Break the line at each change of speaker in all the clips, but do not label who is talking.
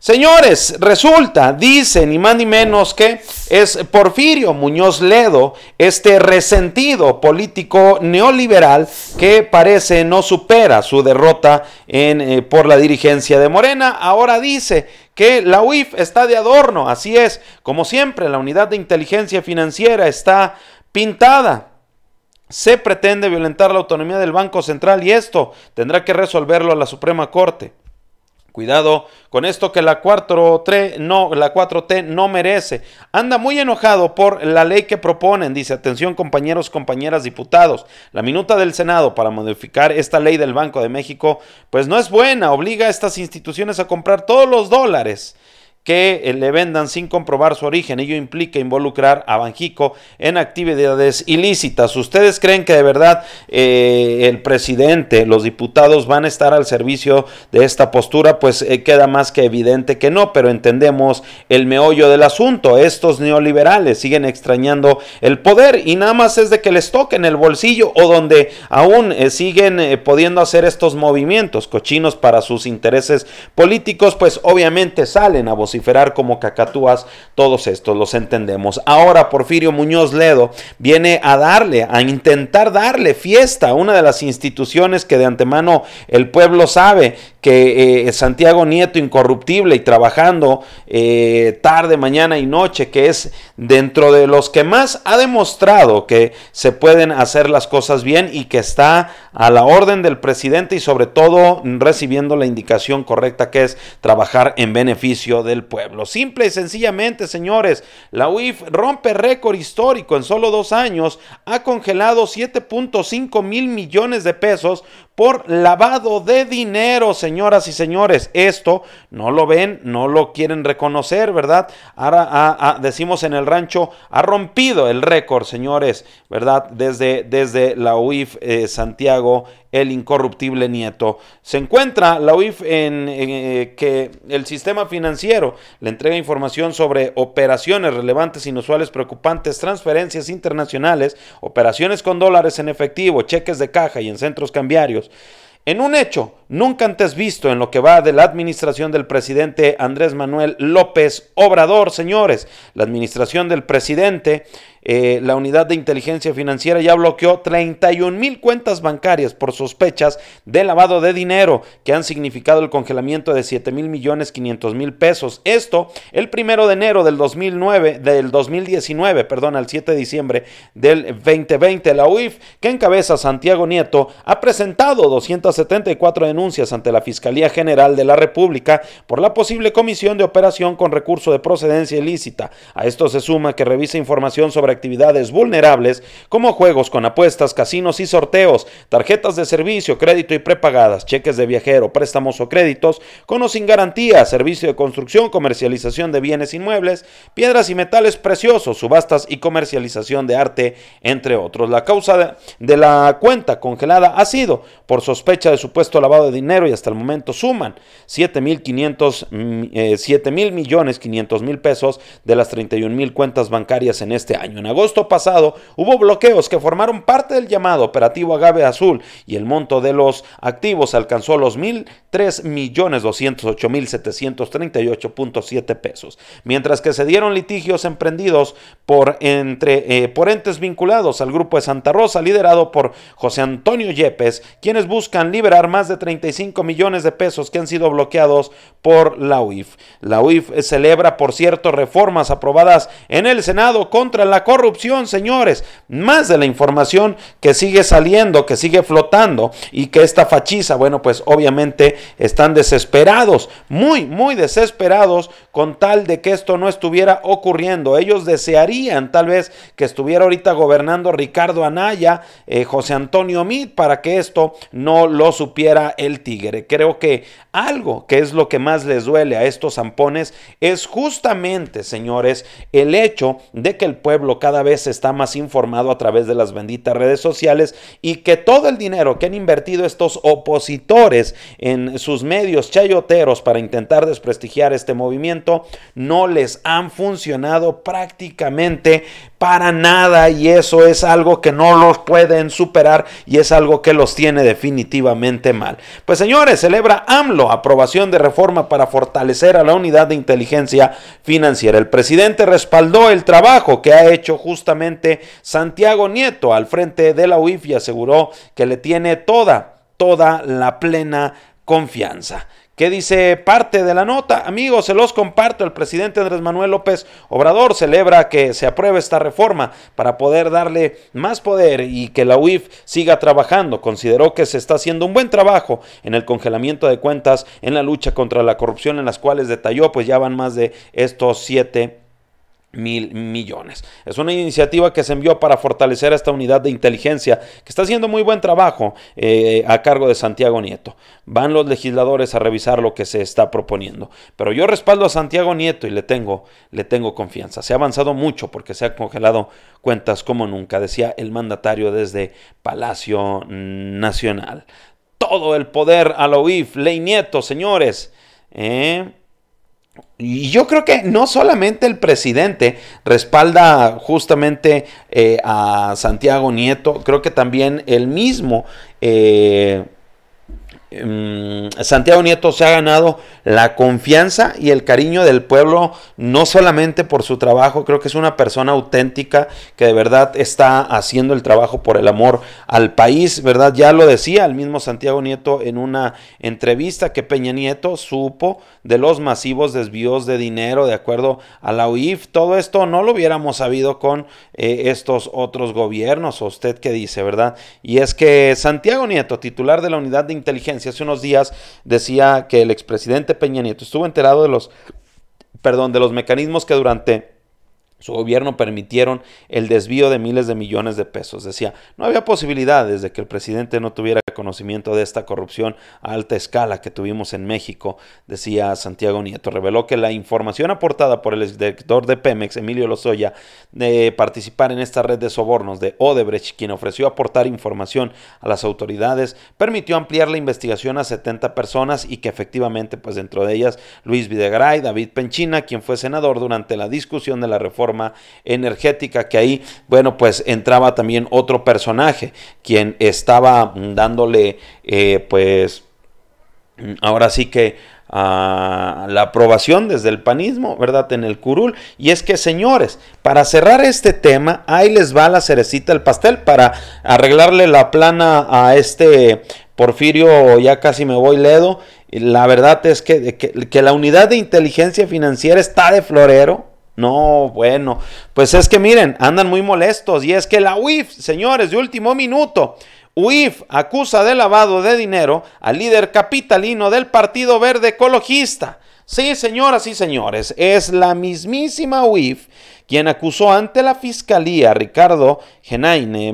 Señores, resulta, dice ni más ni menos que es Porfirio Muñoz Ledo, este resentido político neoliberal que parece no supera su derrota en, eh, por la dirigencia de Morena, ahora dice que la UIF está de adorno, así es, como siempre, la unidad de inteligencia financiera está pintada. Se pretende violentar la autonomía del Banco Central y esto tendrá que resolverlo la Suprema Corte. Cuidado con esto que la 4T, no, la 4T no merece. Anda muy enojado por la ley que proponen. Dice, atención compañeros, compañeras, diputados. La minuta del Senado para modificar esta ley del Banco de México, pues no es buena. Obliga a estas instituciones a comprar todos los dólares que le vendan sin comprobar su origen. Ello implica involucrar a Banjico en actividades ilícitas. ¿Ustedes creen que de verdad eh, el presidente, los diputados van a estar al servicio de esta postura? Pues eh, queda más que evidente que no, pero entendemos el meollo del asunto. Estos neoliberales siguen extrañando el poder y nada más es de que les toquen el bolsillo o donde aún eh, siguen pudiendo hacer estos movimientos cochinos para sus intereses políticos, pues obviamente salen a vociferar como cacatúas, todos estos los entendemos. Ahora Porfirio Muñoz Ledo viene a darle, a intentar darle fiesta a una de las instituciones que de antemano el pueblo sabe que eh, Santiago Nieto incorruptible y trabajando eh, tarde, mañana y noche, que es dentro de los que más ha demostrado que se pueden hacer las cosas bien y que está a la orden del presidente y sobre todo recibiendo la indicación correcta que es trabajar en beneficio del pueblo. Simple y sencillamente, señores, la UIF rompe récord histórico en solo dos años, ha congelado 7.5 mil millones de pesos por lavado de dinero, señoras y señores. Esto no lo ven, no lo quieren reconocer, ¿verdad? Ahora ah, ah, decimos en el rancho, ha rompido el récord, señores, ¿verdad? Desde, desde la UIF eh, Santiago el incorruptible nieto. Se encuentra la UIF en, eh, que el sistema financiero le entrega información sobre operaciones relevantes, inusuales, preocupantes, transferencias internacionales, operaciones con dólares en efectivo, cheques de caja y en centros cambiarios. En un hecho nunca antes visto en lo que va de la administración del presidente Andrés Manuel López Obrador, señores, la administración del presidente eh, la unidad de inteligencia financiera ya bloqueó 31 mil cuentas bancarias por sospechas de lavado de dinero que han significado el congelamiento de 7 mil millones 500 mil pesos. Esto el primero de enero del 2009, del 2019, perdón, al 7 de diciembre del 2020. La UIF, que encabeza Santiago Nieto, ha presentado 274 denuncias ante la Fiscalía General de la República por la posible comisión de operación con recurso de procedencia ilícita. A esto se suma que revisa información sobre actividades vulnerables como juegos con apuestas, casinos y sorteos, tarjetas de servicio, crédito y prepagadas, cheques de viajero, préstamos o créditos, con o sin garantía, servicio de construcción, comercialización de bienes inmuebles, piedras y metales preciosos, subastas y comercialización de arte, entre otros. La causa de la cuenta congelada ha sido por sospecha de supuesto lavado de dinero y hasta el momento suman 7 mm, eh, mil millones 500 mil pesos de las 31 mil cuentas bancarias en este año. En agosto pasado hubo bloqueos que formaron parte del llamado operativo Agave Azul y el monto de los activos alcanzó los millones 1.3.208.738.7 pesos, mientras que se dieron litigios emprendidos por, entre, eh, por entes vinculados al grupo de Santa Rosa liderado por José Antonio Yepes, quienes buscan liberar más de 35 millones de pesos que han sido bloqueados por la UIF. La UIF celebra, por cierto, reformas aprobadas en el Senado contra la corrupción, señores, más de la información que sigue saliendo, que sigue flotando y que esta fachiza, bueno, pues obviamente están desesperados, muy, muy desesperados con tal de que esto no estuviera ocurriendo. Ellos desearían tal vez que estuviera ahorita gobernando Ricardo Anaya, eh, José Antonio Meade, para que esto no lo supiera el tigre. Creo que algo que es lo que más les duele a estos zampones es justamente, señores, el hecho de que el pueblo cada vez está más informado a través de las benditas redes sociales y que todo el dinero que han invertido estos opositores en sus medios chayoteros para intentar desprestigiar este movimiento no les han funcionado prácticamente para nada y eso es algo que no los pueden superar y es algo que los tiene definitivamente mal. Pues señores, celebra AMLO aprobación de reforma para fortalecer a la unidad de inteligencia financiera. El presidente respaldó el trabajo que ha hecho justamente Santiago Nieto al frente de la UIF y aseguró que le tiene toda toda la plena confianza. ¿Qué dice parte de la nota? Amigos, se los comparto. El presidente Andrés Manuel López Obrador celebra que se apruebe esta reforma para poder darle más poder y que la UIF siga trabajando. Consideró que se está haciendo un buen trabajo en el congelamiento de cuentas, en la lucha contra la corrupción, en las cuales detalló, pues ya van más de estos siete mil millones. Es una iniciativa que se envió para fortalecer a esta unidad de inteligencia que está haciendo muy buen trabajo eh, a cargo de Santiago Nieto. Van los legisladores a revisar lo que se está proponiendo. Pero yo respaldo a Santiago Nieto y le tengo, le tengo confianza. Se ha avanzado mucho porque se han congelado cuentas como nunca, decía el mandatario desde Palacio Nacional. Todo el poder a la UIF, ley Nieto, señores. ¿Eh? Y yo creo que no solamente el presidente respalda justamente eh, a Santiago Nieto, creo que también el mismo eh, Em, Santiago Nieto se ha ganado la confianza y el cariño del pueblo, no solamente por su trabajo, creo que es una persona auténtica que de verdad está haciendo el trabajo por el amor al país, ¿verdad? Ya lo decía el mismo Santiago Nieto en una entrevista que Peña Nieto supo de los masivos desvíos de dinero de acuerdo a la UIF. Todo esto no lo hubiéramos sabido con eh, estos otros gobiernos, ¿o usted qué dice, verdad? Y es que Santiago Nieto, titular de la Unidad de Inteligencia, hace unos días decía que el expresidente Peña Nieto estuvo enterado de los, perdón, de los mecanismos que durante su gobierno permitieron el desvío de miles de millones de pesos. Decía, no había posibilidades de que el presidente no tuviera conocimiento de esta corrupción a alta escala que tuvimos en México, decía Santiago Nieto. Reveló que la información aportada por el director de Pemex, Emilio Lozoya, de participar en esta red de sobornos de Odebrecht, quien ofreció aportar información a las autoridades, permitió ampliar la investigación a 70 personas y que efectivamente, pues dentro de ellas, Luis Videgaray, David Penchina, quien fue senador durante la discusión de la reforma energética, que ahí, bueno, pues entraba también otro personaje, quien estaba dándole, eh, pues, ahora sí que a ah, la aprobación desde el panismo, ¿verdad? En el curul. Y es que, señores, para cerrar este tema, ahí les va la cerecita el pastel para arreglarle la plana a este Porfirio, ya casi me voy ledo. La verdad es que, que la unidad de inteligencia financiera está de florero. No, bueno, pues es que miren, andan muy molestos y es que la UIF, señores, de último minuto, UIF acusa de lavado de dinero al líder capitalino del Partido Verde Ecologista. Sí, señoras y señores, es la mismísima WIF quien acusó ante la fiscalía a Ricardo Genaine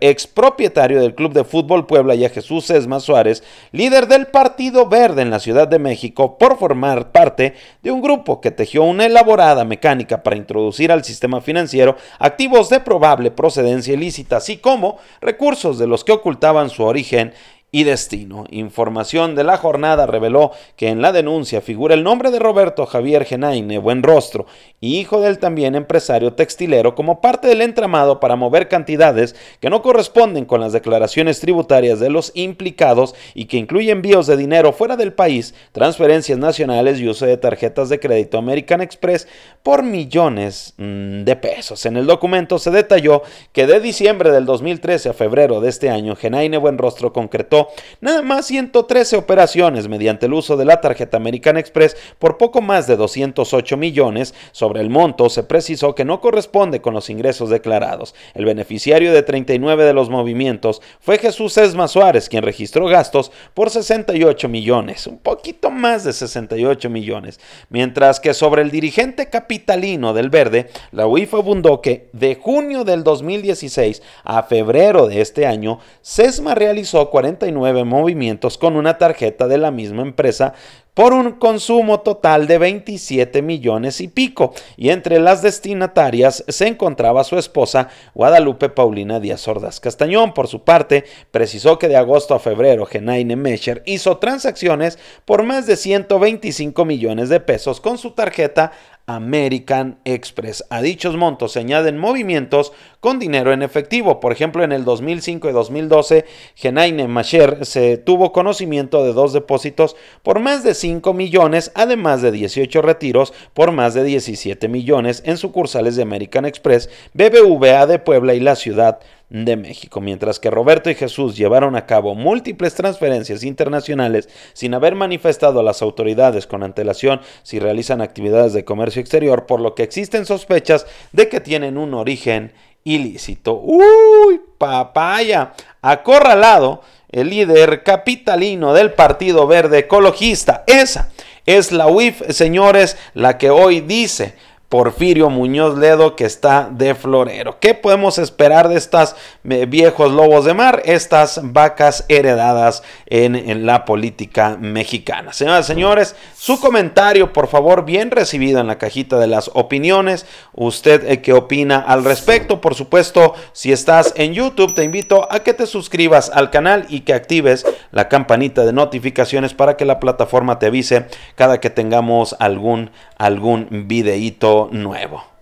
ex propietario del Club de Fútbol Puebla, y a Jesús Esma Suárez, líder del Partido Verde en la Ciudad de México, por formar parte de un grupo que tejió una elaborada mecánica para introducir al sistema financiero activos de probable procedencia ilícita, así como recursos de los que ocultaban su origen y destino. Información de la jornada reveló que en la denuncia figura el nombre de Roberto Javier Genaine Buenrostro, hijo del también empresario textilero, como parte del entramado para mover cantidades que no corresponden con las declaraciones tributarias de los implicados y que incluyen envíos de dinero fuera del país, transferencias nacionales y uso de tarjetas de crédito American Express por millones mm, de pesos. En el documento se detalló que de diciembre del 2013 a febrero de este año, Genaine Buenrostro concretó nada más 113 operaciones mediante el uso de la tarjeta American Express por poco más de 208 millones. Sobre el monto se precisó que no corresponde con los ingresos declarados. El beneficiario de 39 de los movimientos fue Jesús Esma Suárez, quien registró gastos por 68 millones, un poquito más de 68 millones, mientras que sobre el dirigente capitalino del Verde, la UIF abundó que de junio del 2016 a febrero de este año, Sesma realizó 49 movimientos con una tarjeta de la misma empresa por un consumo total de 27 millones y pico, y entre las destinatarias se encontraba su esposa Guadalupe Paulina Díaz Ordaz Castañón. Por su parte, precisó que de agosto a febrero Genaine Mesher hizo transacciones por más de 125 millones de pesos con su tarjeta American Express. A dichos montos se añaden movimientos con dinero en efectivo. Por ejemplo, en el 2005 y 2012, Genaine Macher se tuvo conocimiento de dos depósitos por más de 5 millones, además de 18 retiros por más de 17 millones en sucursales de American Express, BBVA de Puebla y la ciudad de México. Mientras que Roberto y Jesús llevaron a cabo múltiples transferencias internacionales sin haber manifestado a las autoridades con antelación si realizan actividades de comercio exterior, por lo que existen sospechas de que tienen un origen ilícito. ¡Uy, papaya! Acorralado, el líder capitalino del Partido Verde Ecologista. Esa es la UIF, señores, la que hoy dice Porfirio Muñoz Ledo que está de florero. ¿Qué podemos esperar de estas eh, viejos lobos de mar? Estas vacas heredadas en, la política mexicana. Señoras y señores, su comentario por favor bien recibido en la cajita de las opiniones. Usted eh, qué opina al respecto. Por supuesto, si estás en YouTube, te invito a que te suscribas al canal y que actives la campanita de notificaciones para que la plataforma te avise cada que tengamos algún, algún videíto nuevo.